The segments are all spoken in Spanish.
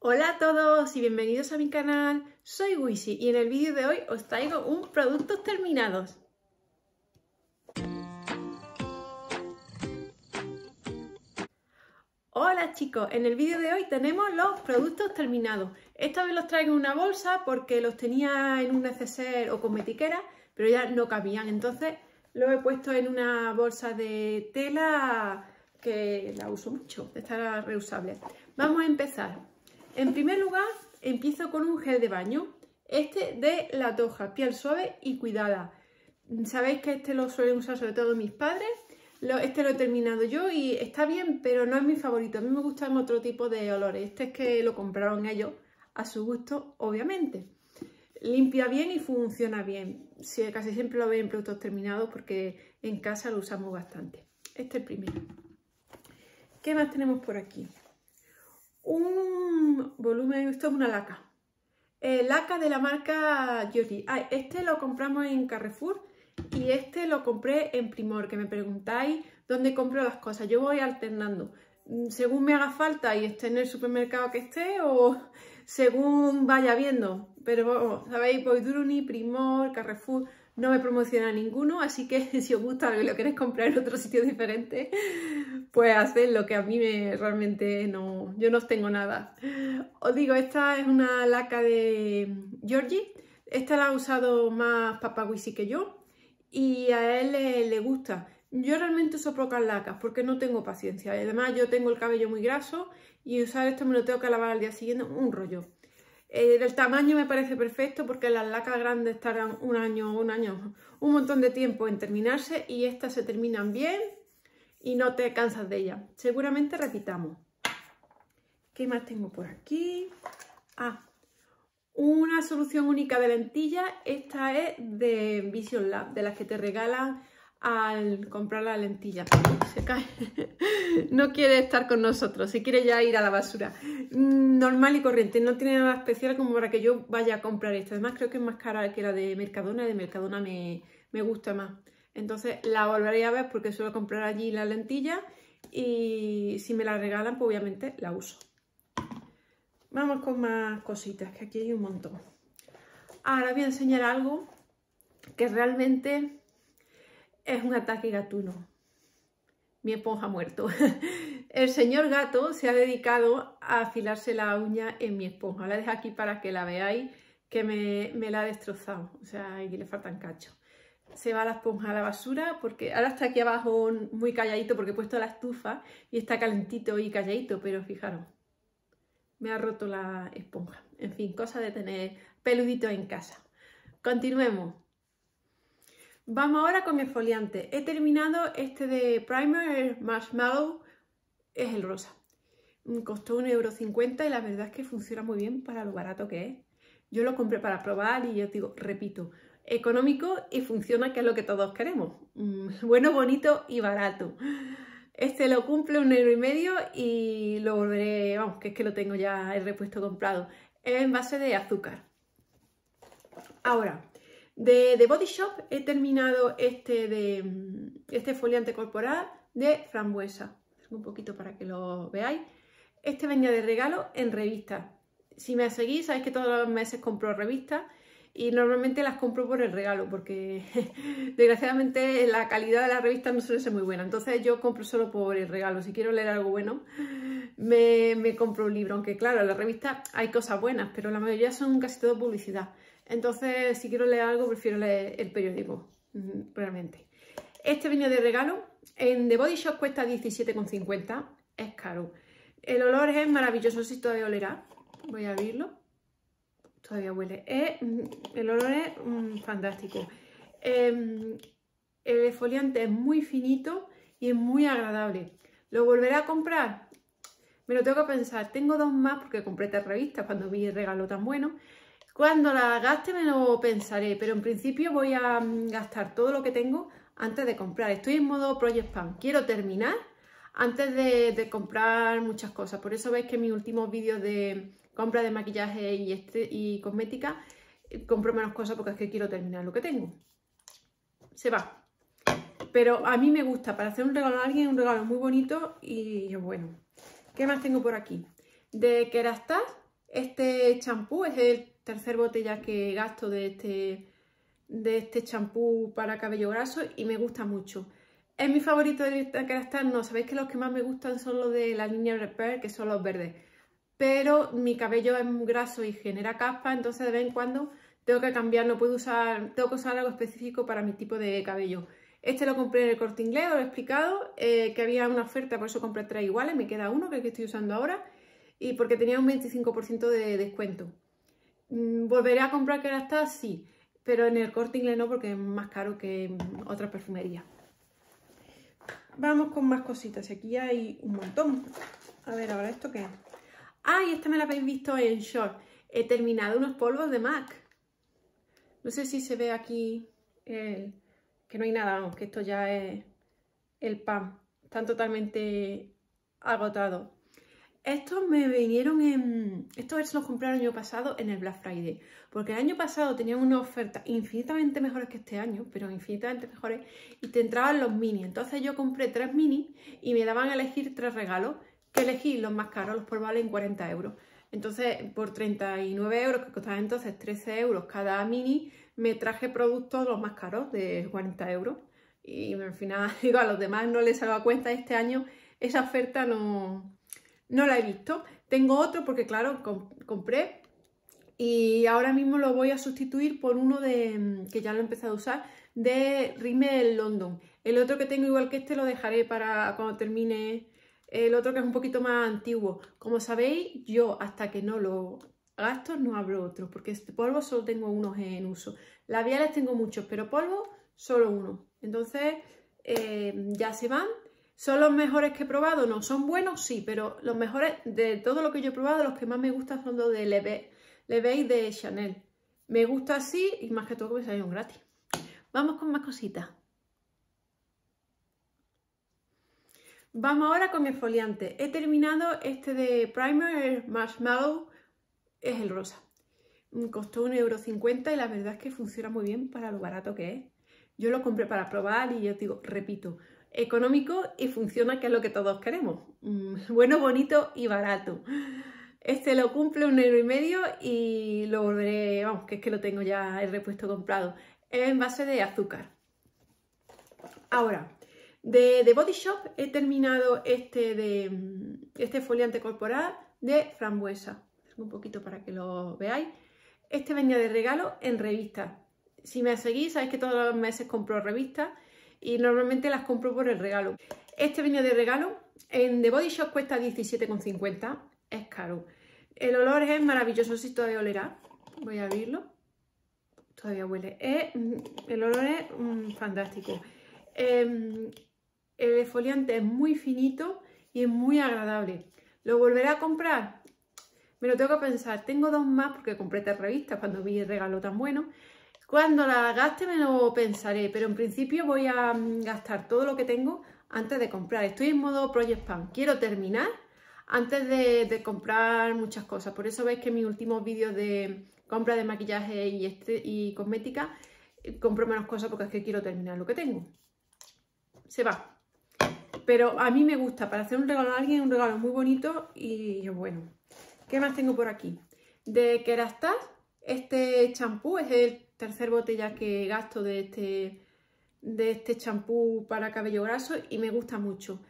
Hola a todos y bienvenidos a mi canal, soy wishy y en el vídeo de hoy os traigo un productos terminados. Hola chicos, en el vídeo de hoy tenemos los productos terminados. Esta vez los traigo en una bolsa porque los tenía en un neceser o con metiquera, pero ya no cabían, entonces los he puesto en una bolsa de tela que la uso mucho, esta reusable. Vamos a empezar. En primer lugar, empiezo con un gel de baño. Este de La Toja, piel suave y cuidada. Sabéis que este lo suelen usar sobre todo mis padres. Este lo he terminado yo y está bien, pero no es mi favorito. A mí me gustan otro tipo de olores. Este es que lo compraron ellos a su gusto, obviamente. Limpia bien y funciona bien. casi siempre lo veo en productos terminados porque en casa lo usamos bastante. Este es el primero. ¿Qué más tenemos por aquí? un volumen, esto es una laca, eh, laca de la marca Jolie. este lo compramos en Carrefour y este lo compré en Primor, que me preguntáis dónde compro las cosas. Yo voy alternando, mm, según me haga falta y esté en el supermercado que esté o según vaya viendo. Pero, sabéis, voy Primor, Carrefour, no me promociona ninguno, así que si os gusta o lo queréis comprar en otro sitio diferente, pues hacedlo, lo que a mí me, realmente no, yo no tengo nada. Os digo, esta es una laca de Georgie, esta la ha usado más Papa Wisi que yo y a él le, le gusta. Yo realmente uso pocas lacas porque no tengo paciencia. Además, yo tengo el cabello muy graso y usar esto me lo tengo que lavar al día siguiente, un rollo. Eh, El tamaño me parece perfecto porque las lacas grandes tardan un año, un año, un montón de tiempo en terminarse y estas se terminan bien y no te cansas de ellas. Seguramente repitamos. ¿Qué más tengo por aquí? Ah, una solución única de lentilla. Esta es de Vision Lab, de las que te regalan al comprar la lentilla. Se cae. No quiere estar con nosotros, se quiere ya ir a la basura. Normal y corriente, no tiene nada especial como para que yo vaya a comprar esta Además creo que es más cara que la de Mercadona, de Mercadona me, me gusta más. Entonces la volveré a ver porque suelo comprar allí la lentilla y si me la regalan pues obviamente la uso. Vamos con más cositas, que aquí hay un montón. Ahora voy a enseñar algo que realmente es un ataque gatuno. Mi esponja muerto. El señor gato se ha dedicado a afilarse la uña en mi esponja. La dejo aquí para que la veáis, que me, me la ha destrozado. O sea, aquí le faltan cachos. Se va la esponja a la basura porque ahora está aquí abajo muy calladito porque he puesto la estufa y está calentito y calladito, pero fijaros, me ha roto la esponja. En fin, cosa de tener peludito en casa. Continuemos. Vamos ahora con el foliante, He terminado este de Primer Marshmallow, es el rosa. Mm, costó 1,50€ y la verdad es que funciona muy bien para lo barato que es. Yo lo compré para probar y yo digo, repito, económico y funciona, que es lo que todos queremos. Mm, bueno, bonito y barato. Este lo cumple un euro y medio y lo volveré, vamos, que es que lo tengo ya el repuesto comprado. Es en base de azúcar. Ahora, de, Body Shop he terminado este, de, mm, este foliante corporal de frambuesa. un poquito para que lo veáis. Este venía de regalo en revista. Si me seguís, sabéis que todos los meses compro revistas y normalmente las compro por el regalo porque desgraciadamente la calidad de la revista no suele ser muy buena. Entonces yo compro solo por el regalo. Si quiero leer algo bueno, me, me compro un libro. Aunque claro, en la revista hay cosas buenas, pero la mayoría son casi todo publicidad. Entonces, si quiero leer algo, prefiero leer el periódico, mm, realmente. Este vino de regalo. En The Body Shop cuesta 17,50. Es caro. El olor es maravilloso, si todavía olerá. Voy a abrirlo. Todavía huele. Mm, el olor es mm, fantástico. Em, el exfoliante es muy finito y es muy agradable. ¿Lo volveré a comprar? Me lo tengo que pensar. Tengo dos más porque compré esta revista cuando vi el regalo tan bueno. Cuando la gaste me lo pensaré, pero en principio voy a mm, gastar todo lo que tengo antes de comprar. Estoy en modo Project Pan. Quiero terminar antes de, comprar muchas cosas. Por eso veis que en mis últimos vídeos de compra de maquillaje y, este, y cosmética eh, compro menos cosas porque es que quiero terminar lo que tengo. Se va. Pero a mí me gusta, para hacer un regalo a alguien, un regalo muy bonito y bueno. ¿Qué más tengo por aquí? De Kerastase, este champú es el tercer botella que gasto de este de este champú para cabello graso y me gusta mucho. Es mi favorito de carácter no, sabéis que los que más me gustan son los de la línea Repair, que son los verdes. Pero mi cabello es graso y genera caspa, entonces de vez en cuando tengo que cambiar, no puedo usar, tengo que usar algo específico para mi tipo de cabello. Este lo compré en el corte inglés, os lo he explicado, eh, que había una oferta, por eso compré tres iguales, me queda uno que que estoy usando ahora, y porque tenía un 25% de descuento. Mm, ¿Volveré a comprar que está, Sí, pero en el corte inglés no porque es más caro que en otras perfumerías. Vamos con más cositas, aquí hay un montón. A ver, ahora esto qué es. Ah, esta me la habéis visto en short. He terminado unos polvos de MAC. No sé si se ve aquí que no hay nada, aunque que esto ya es el pan. Están totalmente agotados. Estos me vinieron en... Estos se los compré el año pasado en el Black Friday. Porque el año pasado tenían una oferta infinitamente mejores que este año, pero infinitamente mejores. Y te entraban los mini. Entonces yo compré tres mini y me daban a elegir tres regalos. Que elegí los más caros, los por valen 40 euros. Entonces, por 39 euros, que costaba entonces 13 euros cada mini, me traje productos los más caros, de 40 euros. Y al final, digo, a los demás no les salgo cuenta este año. Esa oferta no, no la he visto. Tengo otro porque, claro, compré y ahora mismo lo voy a sustituir por uno de mm, que ya lo he empezado a usar de Rimmel London. El otro que tengo igual que este lo dejaré para cuando termine el otro que es un poquito más antiguo. Como sabéis, yo hasta que no lo gasto no abro otro porque este polvo solo tengo unos en uso. Labiales tengo muchos, pero polvo solo uno. Entonces eh, ya se van ¿Son los mejores que he probado? No, son buenos, sí, pero los mejores de todo lo que yo he probado, los que más me gustan son los de Leve, y de Chanel. Me gusta así y más que todo que me un gratis. Vamos con más cositas. Vamos ahora con el foliante. He terminado este de Primer Marshmallow, es el rosa. Mm, costó 1,50€ y la verdad es que funciona muy bien para lo barato que es. Yo lo compré para probar y yo digo, repito, económico y funciona, que es lo que todos queremos. Mm, bueno, bonito y barato. Este lo cumple un euro y medio y lo volveré, vamos, que es que lo tengo ya el repuesto comprado. En base de azúcar. Ahora, de, de Body Shop he terminado este de este foliante corporal de frambuesa. Un poquito para que lo veáis. Este venía de regalo en revista. Si me seguís, sabéis que todos los meses compro revistas y normalmente las compro por el regalo. Este vino de regalo, en The Body Shop cuesta 17,50, es caro. El olor es maravilloso, si todavía olerá, voy a abrirlo, todavía huele. Mm, el olor es mm, fantástico. Em, el exfoliante es muy finito y es muy agradable. ¿Lo volveré a comprar? Me lo tengo que pensar. Tengo dos más porque compré esta revistas cuando vi el regalo tan bueno. Cuando la gaste me lo pensaré, pero en principio voy a mm, gastar todo lo que tengo antes de comprar. Estoy en modo Project Pan. Quiero terminar antes de, comprar muchas cosas. Por eso veis que en mis últimos vídeos de compra de maquillaje y, este, y cosmética eh, compro menos cosas porque es que quiero terminar lo que tengo. Se va. Pero a mí me gusta, para hacer un regalo a alguien, un regalo muy bonito y bueno. ¿Qué más tengo por aquí? De Kerastase, este champú es el tercer botella que gasto de este de este champú para cabello graso y me gusta mucho.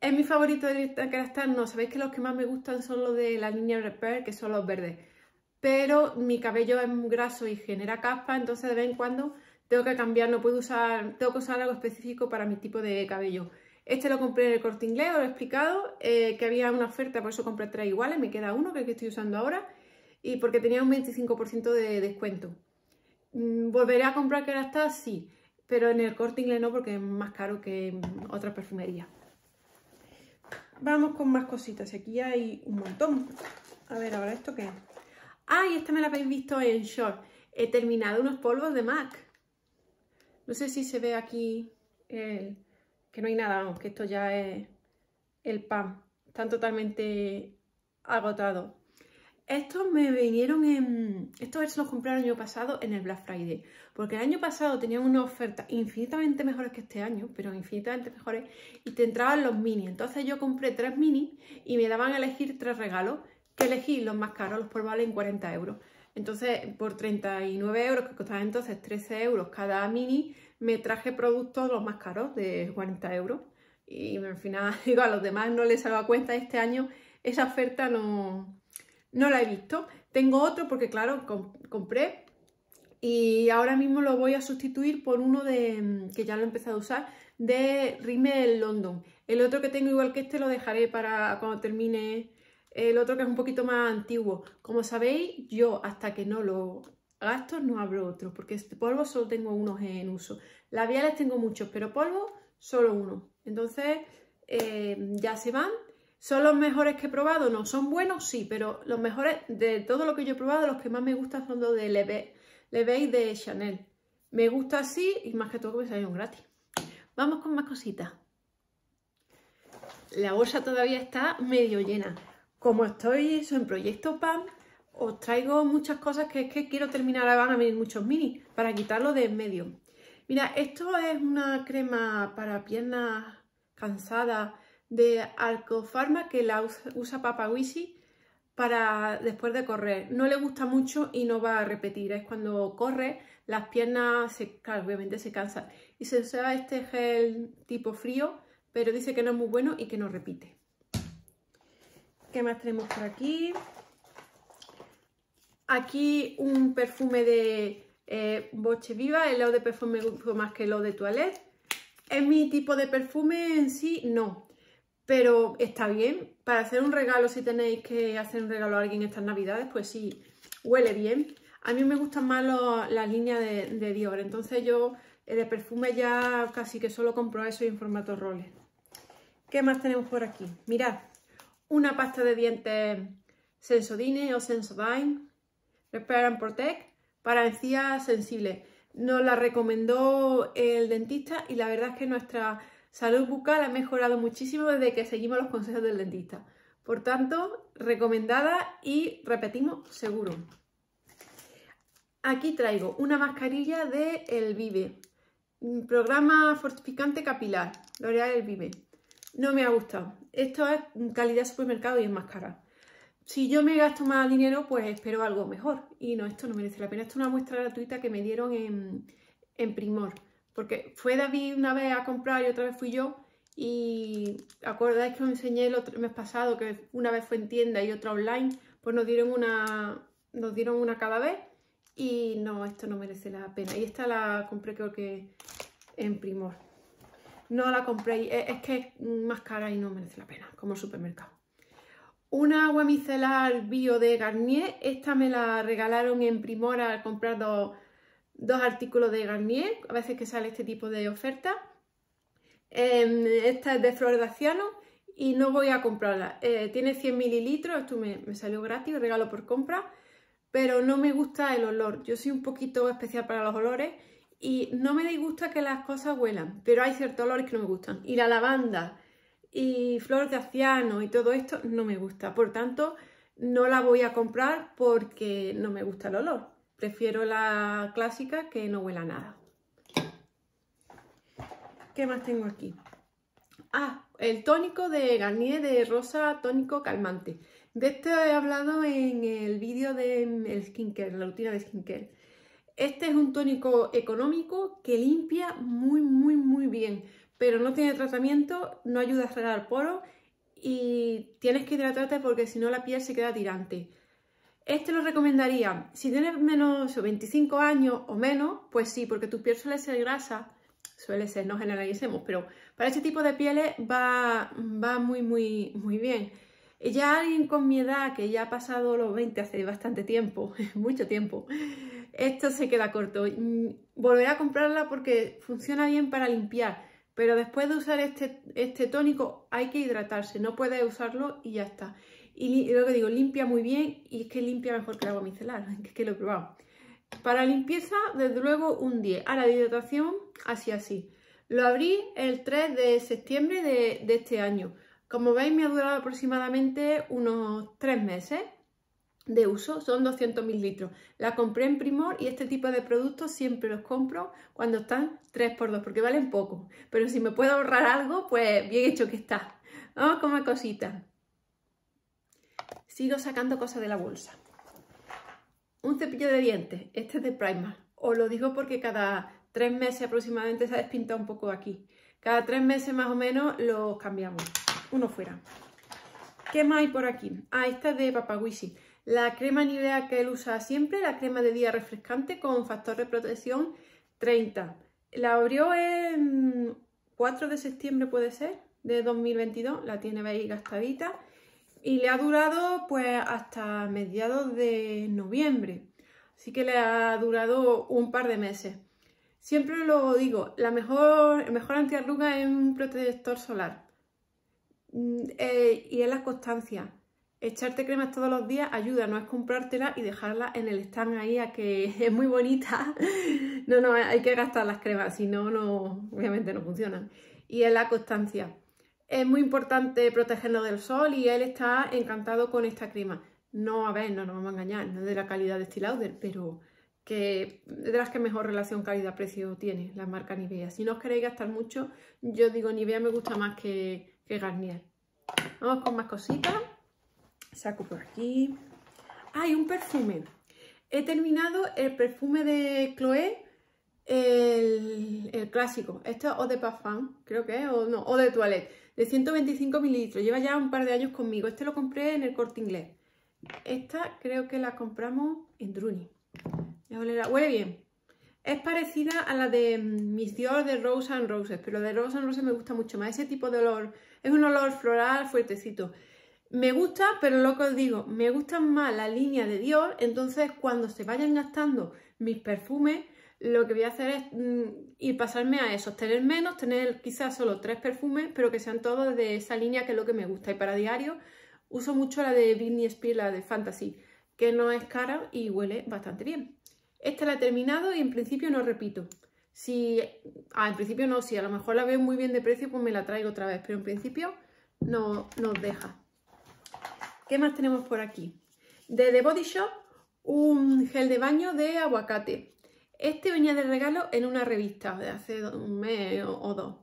Es mi favorito de carácter, no, sabéis que los que más me gustan son los de la línea Repair, que son los verdes. Pero mi cabello es muy graso y genera caspa, entonces de vez en cuando tengo que cambiar, no puedo usar, tengo que usar algo específico para mi tipo de cabello. Este lo compré en el corte inglés, os lo he explicado, eh, que había una oferta, por eso compré tres iguales, me queda uno que que estoy usando ahora, y porque tenía un 25% de descuento. Mm, ¿Volveré a comprar que está Sí, pero en el corte inglés no porque es más caro que en otras perfumerías. Vamos con más cositas. Aquí hay un montón. A ver, ahora esto qué es. ¡Ay! esta me la habéis visto en short. He terminado unos polvos de MAC. No sé si se ve aquí que no hay nada, que esto ya es el pan. Están totalmente agotados. Estos me vinieron en... Estos se los compré el año pasado en el Black Friday. Porque el año pasado tenían una oferta infinitamente mejores que este año, pero infinitamente mejores, y te entraban los mini. Entonces yo compré tres mini y me daban a elegir tres regalos, que elegí los más caros, los por valen 40 euros. Entonces, por 39 euros, que costaba entonces 13 euros cada mini, me traje productos los más caros, de 40 euros. Y al final, digo, a los demás no les hago cuenta este año, esa oferta no, no la he visto. Tengo otro porque, claro, compré y ahora mismo lo voy a sustituir por uno de mm, que ya lo he empezado a usar de Rimmel London. El otro que tengo igual que este lo dejaré para cuando termine el otro que es un poquito más antiguo. Como sabéis, yo hasta que no lo gasto no abro otro porque este polvo solo tengo unos en uso. Labiales tengo muchos, pero polvo solo uno. Entonces eh, ya se van ¿Son los mejores que he probado? No, son buenos sí, pero los mejores de todo lo que yo he probado, los que más me gustan son los de Leve, de Chanel. Me gusta así y más que todo que me salieron gratis. Vamos con más cositas. La bolsa todavía está medio llena. Como estoy en Proyecto Pan os traigo muchas cosas que es que quiero terminar, van a venir muchos mini, para quitarlo de en medio. Mira, esto es una crema para piernas cansadas, de Alcofarma que la usa, Papa para después de correr. No le gusta mucho y no va a repetir. Es cuando corre, las piernas se, obviamente se cansan. Y se usa este gel tipo frío, pero dice que no es muy bueno y que no repite. ¿Qué más tenemos por aquí? Aquí un perfume de eh, Boche Viva, el lado de perfume me más que el de Toilette. ¿Es mi tipo de perfume en sí? No, pero está bien, para hacer un regalo, si tenéis que hacer un regalo a alguien estas navidades, pues sí, huele bien. A mí me gustan más la línea de, Dior, entonces yo eh, de perfume ya casi que solo compro eso y en formato roller. ¿Qué más tenemos por aquí? Mirad, una pasta de dientes Sensodyne o Sensodine, Repair and Protect para encías sensibles. Nos la recomendó el dentista y la verdad es que nuestra Salud bucal ha mejorado muchísimo desde que seguimos los consejos del dentista. Por tanto, recomendada y repetimos, seguro. Aquí traigo una mascarilla de El Vive, programa fortificante capilar, L'Oreal El Vive. No me ha gustado. Esto es calidad supermercado y es más cara. Si yo me gasto más dinero, pues espero algo mejor. Y no, esto no merece la pena. Esto es una muestra gratuita que me dieron en, en Primor porque fue David una vez a comprar y otra vez fui yo. Y acordáis que os enseñé el otro mes pasado que una vez fue en tienda y otra online, pues nos dieron una, nos dieron una cada vez. Y no, esto no merece la pena. Y esta la compré creo que en Primor. No la compré, e, es, que es más cara y no merece la pena, como supermercado. Una agua micelar bio de Garnier, esta me la regalaron en Primor al comprar dos dos artículos de Garnier, a veces que sale este tipo de oferta. Em, esta es de flor de aciano y no voy a comprarla. Eh, tiene 100 mililitros, esto me, me, salió gratis, regalo por compra, pero no me gusta el olor. Yo soy un poquito especial para los olores y no me disgusta que las cosas huelan, pero hay ciertos olores que no me gustan. Y la lavanda y flor de aciano y todo esto no me gusta. Por tanto, no la voy a comprar porque no me gusta el olor. Prefiero la clásica que no huela nada. ¿Qué más tengo aquí? Ah, el tónico de Garnier de Rosa Tónico Calmante. De este he hablado en el vídeo de el skincare, la rutina de skincare. Este es un tónico económico que limpia muy, muy, muy bien, pero no tiene tratamiento, no ayuda a cerrar poro y tienes que hidratarte porque si no la piel se queda tirante. Este lo recomendaría, si tienes menos o 25 años o menos, pues sí, porque tu piel suele ser grasa, suele ser, no generalicemos, pero para este tipo de pieles va, va muy, muy, muy bien. Eh, ya alguien con mi edad, que ya ha pasado los 20 hace bastante tiempo, mucho tiempo, esto se queda corto. Mm, Volveré a comprarla porque funciona bien para limpiar, pero después de usar este, este tónico hay que hidratarse, no puedes usarlo y ya está. Y lo que digo, limpia muy bien y es que limpia mejor que el agua micelar, es que lo he probado. Para limpieza, desde luego, un 10. A la hidratación, así, así. Lo abrí el 3 de septiembre de, este año. Como veis, me ha durado aproximadamente unos 3 meses de uso, son 200 litros. La compré en Primor y este tipo de productos siempre los compro cuando están 3x2 porque valen poco. Pero si me puedo ahorrar algo, pues bien hecho que está. Vamos como una cositas. Sigo sacando cosas de la bolsa. Un cepillo de dientes, este es de Primal. Os lo digo porque cada tres meses aproximadamente se ha despintado un poco aquí. Cada tres meses más o menos los cambiamos. Uno fuera. ¿Qué más hay por aquí? Ah, esta es de Papawishi. La crema nivea que él usa siempre, la crema de día refrescante con factor de protección 30. La abrió en 4 de septiembre, puede ser, de 2022. La tiene ahí gastadita y le ha durado pues hasta mediados de noviembre. Así que le ha durado un par de meses. Siempre lo digo, la mejor, el mejor antiarruga es un protector solar. Mm, eh, y es la constancia. Echarte cremas todos los días ayuda, no es comprártela y dejarla en el stand ahí a que es muy bonita. No, no, hay que gastar las cremas, si no, no obviamente no funcionan. Y es la constancia es muy importante protegernos del sol y él está encantado con esta crema. No, a ver, no nos vamos a engañar, no de la calidad de Stilauder, este pero que de las que mejor relación calidad-precio tiene la marca Nivea. Si no os queréis gastar mucho, yo digo Nivea me gusta más que, Garnier. Vamos con más cositas. Saco por aquí. Hay un perfume! He terminado el perfume de Chloé, el, clásico. Esto es o de Parfum, creo que es, o no, o de Toilette de 125 mililitros, lleva ya un par de años conmigo. Este lo compré en el corte inglés. Esta creo que la compramos en Druni. Huele bien. Es parecida a la de mm, Miss Dior de Rose and Roses, pero de Rose and Roses me gusta mucho más. Ese tipo de olor es un olor floral fuertecito. Me gusta, pero lo que os digo, me gustan más la línea de Dior, entonces cuando se vayan gastando mis perfumes, lo que voy a hacer es mm, ir pasarme a esos, tener menos, tener quizás solo tres perfumes, pero que sean todos de esa línea que es lo que me gusta. Y para diario uso mucho la de Britney Spears, la de Fantasy, que no es cara y huele bastante bien. Esta la he terminado y en principio no repito. Si, ah, en principio no, si a lo mejor la veo muy bien de precio, pues me la traigo otra vez, pero en principio no nos deja. ¿Qué más tenemos por aquí? De The Body Shop, un gel de baño de aguacate. Este venía de regalo en una revista de hace un mes o dos.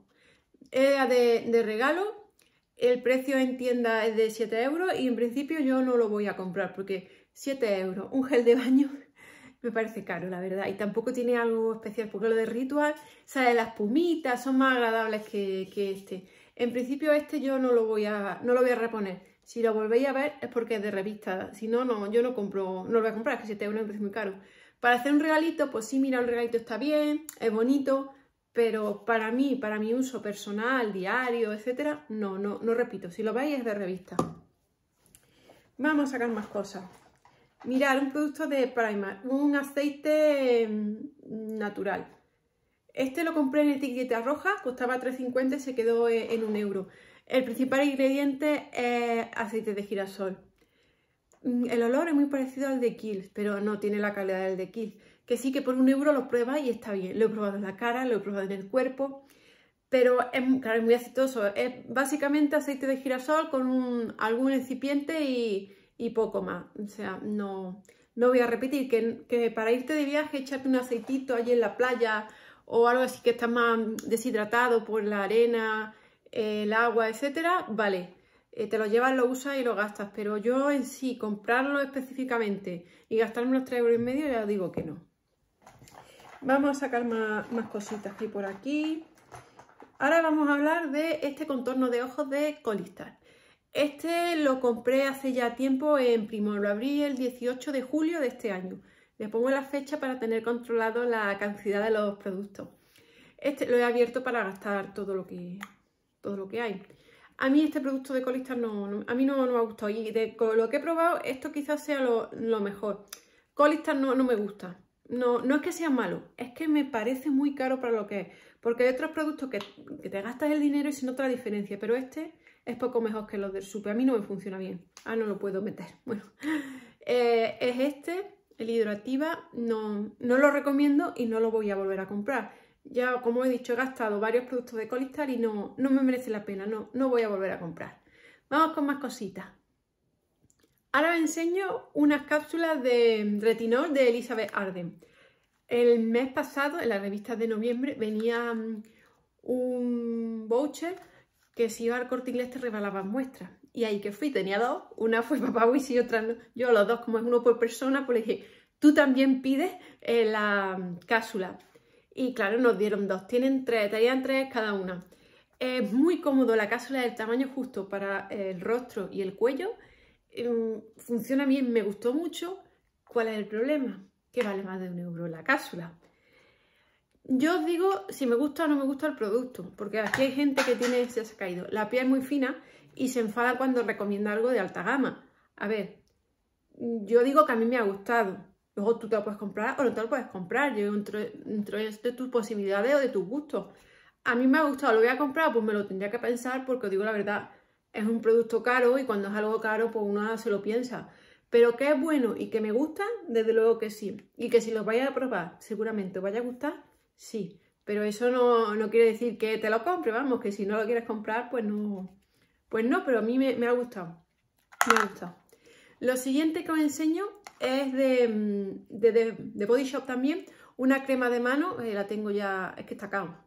Era de, regalo el precio en tienda es de 7 euros y en principio yo no lo voy a comprar porque 7 euros, un gel de baño me parece caro la verdad y tampoco tiene algo especial porque lo de Ritual sale las pumitas, son más agradables que, este. En principio este yo no lo voy a, no lo voy a reponer. Si lo volvéis a ver es porque es de revista, si no, no, yo no compro, no lo voy a comprar, que 7 euros me muy caro. Para hacer un regalito, pues sí, mira, el regalito está bien, es bonito, pero para mí, para mi uso personal, diario, etcétera, no, no, no repito. Si lo veis es de revista. Vamos a sacar más cosas. Mirad, un producto de Primark, un aceite mm, natural. Este lo compré en etiqueta roja, costaba 3,50 y se quedó eh, en un euro. El principal ingrediente es aceite de girasol. Mm, el olor es muy parecido al de Kills, pero no tiene la calidad del de Kills. Que sí que por un euro lo pruebas y está bien. Lo he probado en la cara, lo he probado en el cuerpo, pero es, muy aceitoso. Es básicamente aceite de girasol con algún incipiente y, poco más. O sea, no, no voy a repetir que, para irte de viaje echarte un aceitito allí en la playa o algo así que está más deshidratado por la arena, el agua, etcétera, vale, eh, te lo llevas, lo usas y lo gastas. Pero yo en sí, comprarlo específicamente y gastarme unos 3 euros y medio, ya digo que no. Vamos a sacar más, cositas aquí por aquí. Ahora vamos a hablar de este contorno de ojos de Colistar. Este lo compré hace ya tiempo en Primor, lo abrí el 18 de julio de este año. Le pongo la fecha para tener controlado la cantidad de los productos. Este lo he abierto para gastar todo lo que, todo lo que hay a mí este producto de Colistar no, a mí no, me ha gustado. Y de lo que he probado, esto quizás sea lo, mejor. Colistar no, me gusta. No, no es que sea malo, es que me parece muy caro para lo que es. Porque hay otros productos que, te gastas el dinero y se nota diferencia. Pero este es poco mejor que los del Super. A mí no me funciona bien. Ah, no lo puedo meter. Bueno, eh, es este, el hidroactiva. No, no lo recomiendo y no lo voy a volver a comprar. Ya, como he dicho, he gastado varios productos de Colistar y no, no me merece la pena, no, no voy a volver a comprar. Vamos con más cositas. Ahora os enseño unas cápsulas de retinol de Elizabeth Arden. El mes pasado, en la revista de noviembre, venía mm, un voucher que si iba al corte inglés te regalaban muestras. Y ahí que fui, tenía dos, una fue papá Wiss y otra no. Yo los dos, como es uno por persona, pues le dije, tú también pides eh, la cápsula. Y claro, nos dieron dos. Tienen tres, tenían tres cada una. Es muy cómodo la cápsula del tamaño justo para el rostro y el cuello. Em, funciona bien, me gustó mucho. ¿Cuál es el problema? Que vale más de un euro la cápsula. Yo os digo si me gusta o no me gusta el producto, porque aquí hay gente que tiene, se ha caído, la piel muy fina y se enfada cuando recomienda algo de alta gama. A ver, yo digo que a mí me ha gustado, Luego tú te lo puedes comprar o no te lo puedes comprar, yo entro, dentro de tus posibilidades o de tus gustos. A mí me ha gustado, lo voy a comprar, pues me lo tendría que pensar porque os digo la verdad, es un producto caro y cuando es algo caro pues uno se lo piensa. Pero que es bueno y que me gusta, desde luego que sí. Y que si lo vais a probar, seguramente os vaya a gustar, sí. Pero eso no, no, quiere decir que te lo compre, vamos, que si no lo quieres comprar, pues no. Pues no, pero a mí me ha gustado. Me ha gustado. Lo siguiente que os enseño es mm, de, de, Body Shop también, una crema de mano, eh, la tengo ya, es que está acá.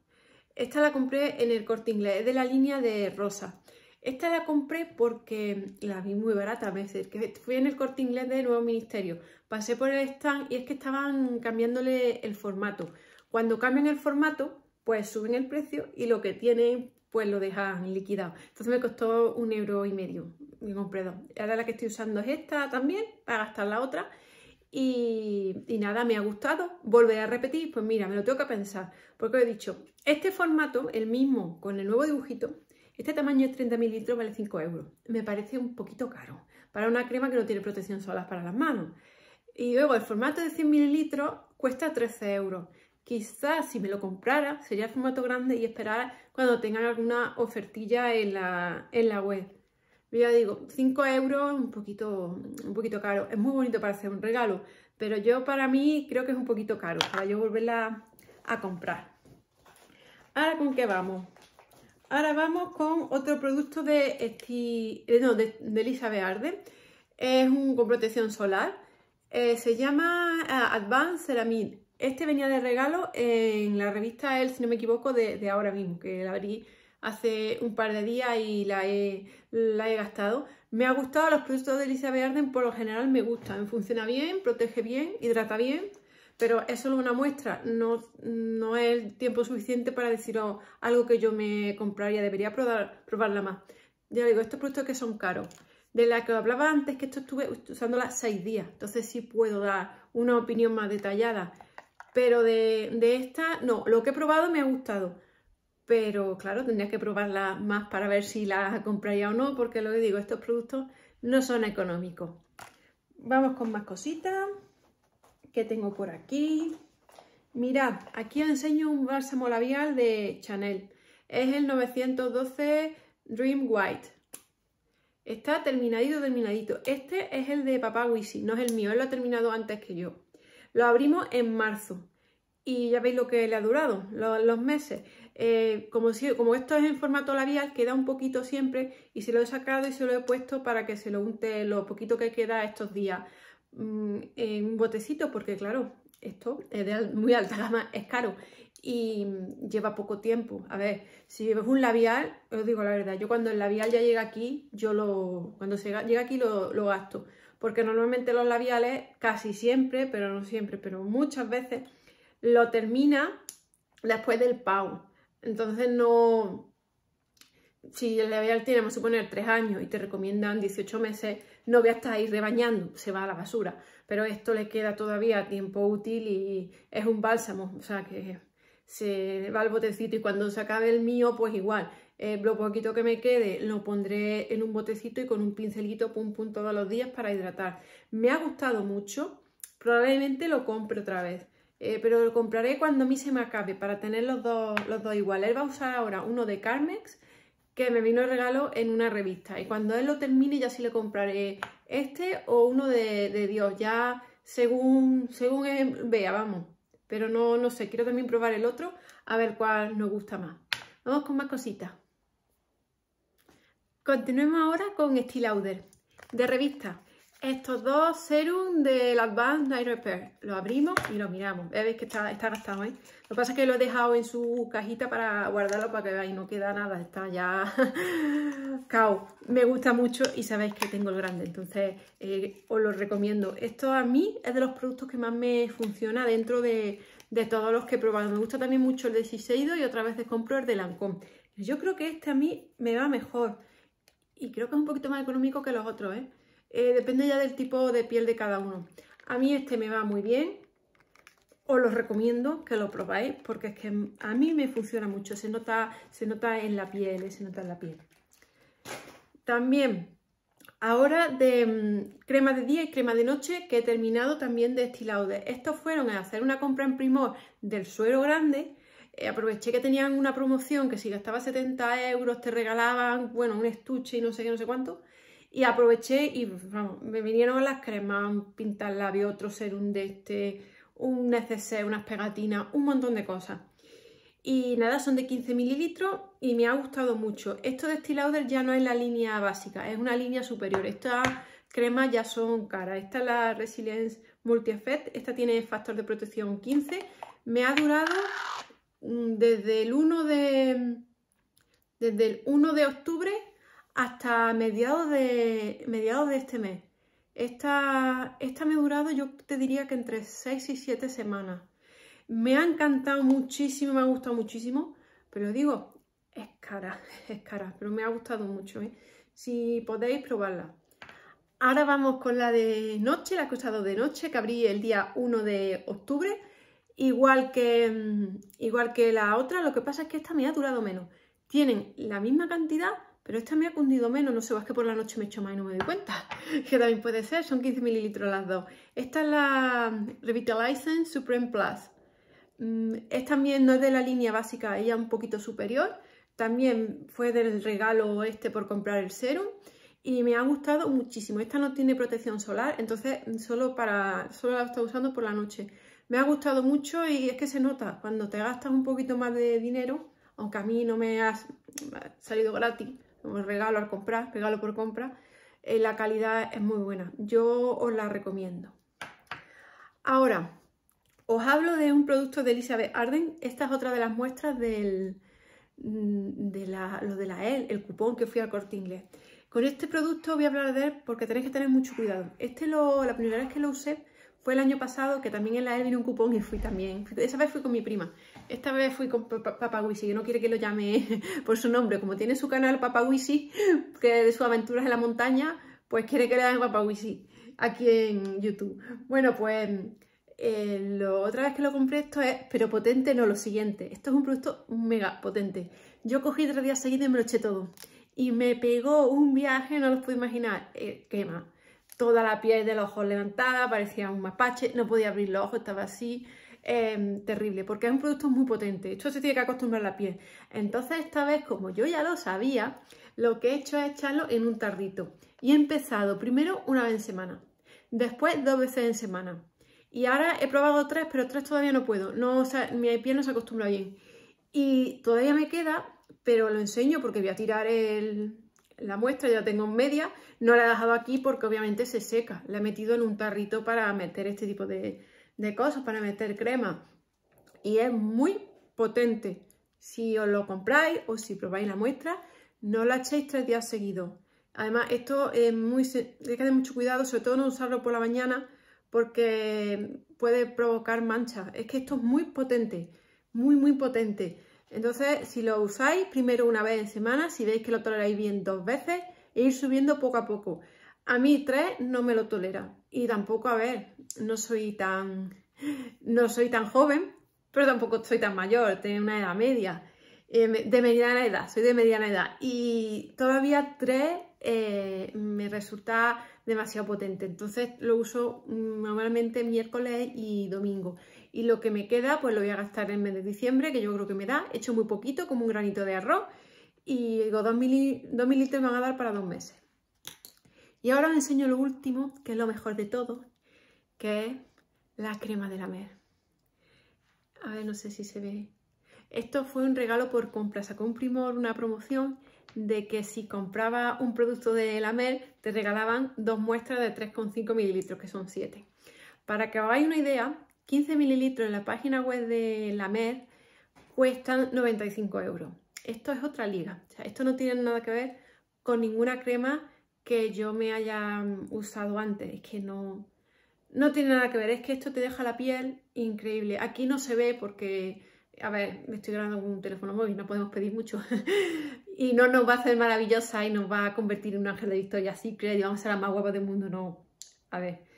Esta la compré en el corte inglés, es de la línea de rosa. Esta la compré porque la vi muy barata, a veces, que fui en el corte inglés de Nuevo Ministerio, pasé por el stand y es que estaban cambiándole el formato. Cuando cambian el formato, pues suben el precio y lo que tienen pues lo dejan liquidado. Entonces me costó un euro y medio, me compré dos. Ahora la que estoy usando es esta también, para gastar la otra. Y, nada, me ha gustado. Volver a repetir, pues mira, me lo tengo que pensar. Porque he dicho, este formato, el mismo, con el nuevo dibujito, este tamaño es 30 mililitros, vale 5 euros. Me parece un poquito caro para una crema que no tiene protección solas para las manos. Y luego el formato de 100 mililitros cuesta 13 euros. Quizás si me lo comprara sería formato grande y esperar cuando tengan alguna ofertilla en la, web. Yo ya digo, 5 euros un poquito, un poquito caro. Es muy bonito para hacer un regalo, pero yo para mí creo que es un poquito caro para yo volverla a comprar. Ahora con qué vamos. Ahora vamos con otro producto de, eh, de, Elizabeth Arden. Es un con protección solar. Eh, se llama eh, Advanced Ceramide este venía de regalo en la revista El, si no me equivoco, de, ahora mismo, que la abrí hace un par de días y la he, gastado. Me ha gustado los productos de Elizabeth Arden, por lo general me gustan. Funciona bien, protege bien, hidrata bien, pero es solo una muestra. No, no es el tiempo suficiente para deciros algo que yo me compraría. Debería probarla más. Ya digo, estos productos que son caros. De la que os hablaba antes, que esto estuve usándola seis días. Entonces sí puedo dar una opinión más detallada. Pero de, esta, no, lo que he probado me ha gustado. Pero claro, tendría que probarla más para ver si la compraría o no, porque lo que digo, estos productos no son económicos. Vamos con más cositas que tengo por aquí. Mirad, aquí os enseño un bálsamo labial de Chanel. Es el 912 Dream White. Está terminadito, terminadito. Este es el de Papá Wisi, no es el mío, él lo ha terminado antes que yo. Lo abrimos en marzo y ya veis lo que le ha durado, los meses. Eh, como, como esto es en formato labial, queda un poquito siempre y se lo he sacado y se lo he puesto para que se lo unte lo poquito que queda estos días mm, en un botecito, porque claro, esto es de muy alta gama, es caro y lleva poco tiempo. A ver, si es un labial, os digo la verdad, yo cuando el labial ya llega aquí, yo lo, cuando se llega aquí lo, lo gasto porque normalmente los labiales, casi siempre, pero no siempre, pero muchas veces, lo termina después del pau. Entonces no... Si el labial tiene, vamos a suponer, 3 años y te recomiendan 18 meses, no voy a estar ahí rebañando, se va a la basura. Pero esto le queda todavía tiempo útil y es un bálsamo, o sea que se va al botecito y cuando se acabe el mío, pues igual. Eh, lo poquito que me quede lo pondré en un botecito y con un pincelito pum pum todos los días para hidratar. Me ha gustado mucho, probablemente lo compre otra vez. Eh, pero lo compraré cuando a mí se me acabe para tener los dos, los dos iguales. Él va a usar ahora uno de Carmex que me vino el regalo en una revista y cuando él lo termine ya sí le compraré este o uno de, Dios, ya según, según vea, vamos. Pero no, no sé, quiero también probar el otro a ver cuál nos gusta más. Vamos con más cositas. Continuemos ahora con Lauder de revista. Estos dos serums la Advanced Night Repair. Lo abrimos y lo miramos. Veis que está, gastado, ¿eh? Lo que pasa es que lo he dejado en su cajita para guardarlo para que veáis, no queda nada, está ya cao. Me gusta mucho y sabéis que tengo el grande, entonces eh, os lo recomiendo. Esto a mí es de los productos que más me funciona dentro de, todos los que he probado. Me gusta también mucho el de Shiseido y otra vez compro el de Lancôme. Yo creo que este a mí me va mejor y creo que es un poquito más económico que los otros, ¿eh? ¿eh? depende ya del tipo de piel de cada uno. A mí este me va muy bien, os lo recomiendo que lo probáis porque es que a mí me funciona mucho, se nota, se nota en la piel, eh, se nota en la piel. También, ahora de mm, crema de día y crema de noche que he terminado también de estilado. Estos fueron a hacer una compra en Primor del suero grande eh, aproveché que tenían una promoción que si gastaba 70 euros te regalaban, bueno, un estuche y no sé qué, no sé cuánto. Y aproveché y, me vinieron las cremas, un pintalabio, otro serum de este, un neceser, unas pegatinas, un montón de cosas. Y nada, son de 15 mililitros y me ha gustado mucho. Esto de Stilauder ya no es la línea básica, es una línea superior. Estas cremas ya son caras. Esta es la Resilience Multi Effect, esta tiene factor de protección 15. Me ha durado Mm, desde el 1 de, desde el 1 de octubre hasta mediados de, mediados de este mes. Esta, esta me ha durado, yo te diría que entre 6 y 7 semanas. Me ha encantado muchísimo, me ha gustado muchísimo, pero digo, es cara, es cara, pero me ha gustado mucho. ¿eh? Si podéis probarla. Ahora vamos con la de noche, la que he usado de noche, que abrí el día 1 de octubre igual que, mm, igual que la otra, lo que pasa es que esta me ha durado menos. Tienen la misma cantidad, pero esta me ha cundido menos, no sé, es que por la noche me echo más y no me doy cuenta, que también puede ser, son 15 mililitros las dos. Esta es la mm, Revitalizing Supreme Plus, mm, Esta también, no es de la línea básica, ella un poquito superior, también fue del regalo este por comprar el serum, y me ha gustado muchísimo. Esta no tiene protección solar, entonces solo, para, solo la estoy usando por la noche. Me ha gustado mucho y es que se nota cuando te gastas un poquito más de dinero, aunque a mí no me ha salido gratis, como regalo al comprar, regalo por compra, eh, la calidad es muy buena. Yo os la recomiendo. Ahora, os hablo de un producto de Elizabeth Arden. Esta es otra de las muestras del, mm, de la, lo de la EL, el cupón que fui al corte inglés. Con este producto voy a hablar de él porque tenéis que tener mucho cuidado. Este lo, la primera vez que lo usé fue el año pasado que también en la e vino un cupón y fui también. Esa vez fui con mi prima. Esta vez fui con Papa Wisi, que no quiere que lo llame por su nombre. Como tiene su canal Papa Wisi, que de sus aventuras en la montaña, pues quiere que le den Papa Wisi aquí en YouTube. Bueno, pues eh, la otra vez que lo compré esto es, pero potente no, lo siguiente. Esto es un producto mega potente. Yo cogí tres días seguidos y me lo eché todo. Y me pegó un viaje, no los puedo imaginar. Eh, quema toda la piel de ojo ojos levantada, parecía un mapache, no podía abrir los ojos, estaba así, em, terrible, porque es un producto muy potente, esto se tiene que acostumbrar la piel. Entonces esta vez, como yo ya lo sabía, lo que he hecho es echarlo en un tarrito y he empezado primero una vez en semana, después dos veces en semana. Y ahora he probado tres, pero tres todavía no puedo, no, mi piel no se acostumbra bien. Y todavía me queda, pero lo enseño porque voy a tirar el, la muestra, ya tengo media, no la he dejado aquí porque obviamente se seca. La he metido en un tarrito para meter este tipo de, cosas, para meter crema. Y es muy potente. Si os lo compráis o si probáis la muestra, no la echéis tres días seguidos. Además, esto es muy, hay que tener mucho cuidado, sobre todo no usarlo por la mañana porque puede provocar manchas. Es que esto es muy potente, muy, muy potente. Entonces, si lo usáis primero una vez en semana, si veis que lo toleráis bien dos veces, e ir subiendo poco a poco. A mí tres no me lo tolera. Y tampoco, a ver, no soy tan, no soy tan joven, pero tampoco soy tan mayor, tengo una edad media. Em, de mediana edad, soy de mediana edad. Y todavía tres eh, me resulta demasiado potente. Entonces lo uso mm, normalmente miércoles y domingo y lo que me queda pues lo voy a gastar en el mes de diciembre, que yo creo que me da, he hecho muy poquito, como un granito de arroz y digo, 2 mililitros me van a dar para dos meses. Y ahora os enseño lo último, que es lo mejor de todo, que es la crema de la mer. A ver, no sé si se ve. Esto fue un regalo por compra. Sacó un primor una promoción de que si compraba un producto de la mer, te regalaban dos muestras de 3,5 mililitros, que son 7. Para que os hagáis una idea, 15 mililitros en la página web de la MED cuestan 95 euros. Esto es otra liga. esto no tiene nada que ver con ninguna crema que yo me haya mm, usado antes. Es que no, no tiene nada que ver. Es que esto te deja la piel increíble. Aquí no se ve porque, a ver, me estoy grabando con un teléfono móvil, no podemos pedir mucho. y no nos va a hacer maravillosa y nos va a convertir en un ángel de Victoria Así que vamos a ser la más guapa del mundo. No, a ver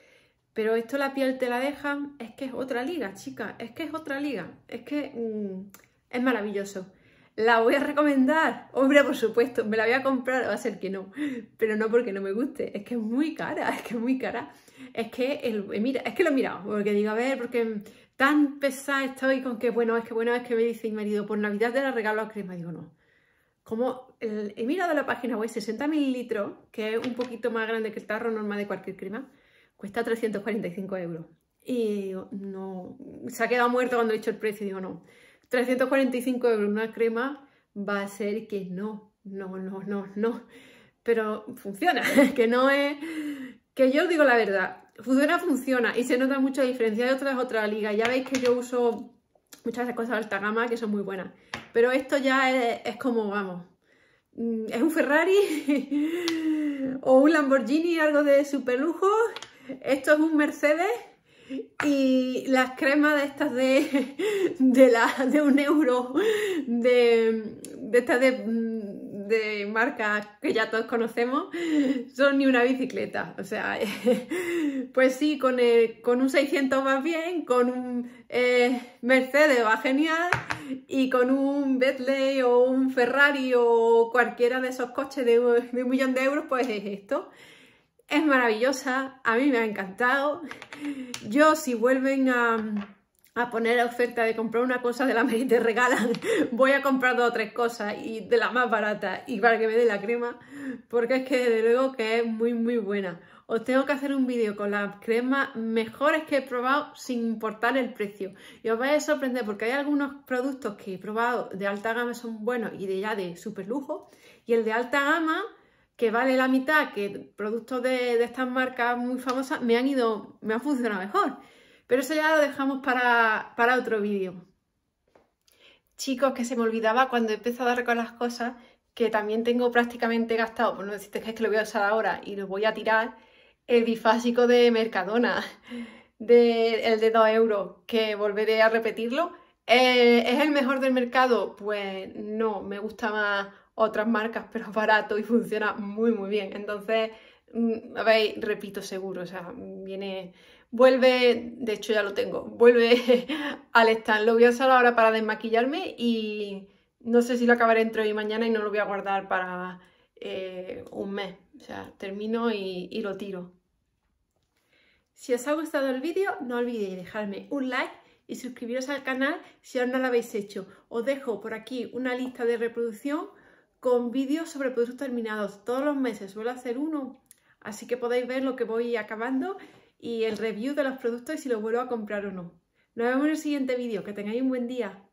pero esto la piel te la deja, es que es otra liga, chica, es que es otra liga, es que mm, es maravilloso. La voy a recomendar, hombre, por supuesto, me la voy a comprar, va a ser que no, pero no porque no me guste, es que es muy cara, es que es muy cara. Es que, el, eh, mira, es que lo he mirado, porque digo, a ver, porque tan pesada estoy con que bueno, es que bueno, es que me dice mi marido, por Navidad te la regalo a crema, digo, no. Como he mirado la página web, 60 mililitros, que es un poquito más grande que el tarro normal de cualquier crema, cuesta 345 euros. Y no, se ha quedado muerto cuando he dicho el precio, digo, no, 345 euros una crema va a ser que no, no, no, no, no, pero funciona, que no es, que yo digo la verdad, funciona, funciona y se nota mucha diferencia de otras otra liga, ya veis que yo uso muchas cosas de alta gama que son muy buenas, pero esto ya es como, vamos, mm, es un Ferrari o un Lamborghini, algo de super lujo esto es un Mercedes y las cremas de estas de, de, un euro, de, de estas de, de marcas que ya todos conocemos, son ni una bicicleta. O sea, pues sí, con, un 600 va bien, con un eh, Mercedes va genial y con un Bentley o un Ferrari o cualquiera de esos coches de un millón de euros, pues es esto es maravillosa, a mí me ha encantado. Yo si vuelven a, poner la oferta de comprar una cosa de la que te regalan, voy a comprar dos o tres cosas y de la más barata y para que me dé la crema, porque es que desde luego que es muy muy buena. Os tengo que hacer un vídeo con las cremas mejores que he probado sin importar el precio. Y os vais a sorprender porque hay algunos productos que he probado de alta gama son buenos y de ya de super lujo. Y el de alta gama que vale la mitad que productos de, estas marcas muy famosas, me han ido, me han funcionado mejor. Pero eso ya lo dejamos para, para otro vídeo. Chicos, que se me olvidaba cuando he empezado a dar con las cosas, que también tengo prácticamente gastado, por pues no decirte que es que lo voy a usar ahora y lo voy a tirar, el bifásico de Mercadona, de, el de 2 euros, que volveré a repetirlo. Eh, ¿Es el mejor del mercado? Pues no, me gusta más otras marcas, pero barato y funciona muy, muy bien. Entonces, mm, a ver, repito seguro, o sea, viene, vuelve, de hecho ya lo tengo, vuelve al stand. Lo voy a usar ahora para desmaquillarme y no sé si lo acabaré entre hoy y mañana y no lo voy a guardar para eh, un mes. O sea, termino y lo tiro. Si os ha gustado el vídeo, no olvidéis dejarme un like y suscribiros al canal si aún no lo habéis hecho. Os dejo por aquí una lista de reproducción con vídeos sobre productos terminados. Todos los meses suelo hacer uno, así que podéis ver lo que voy acabando y el review de los productos y si los vuelvo a comprar o no. Nos vemos en el siguiente vídeo. Que tengáis un buen día.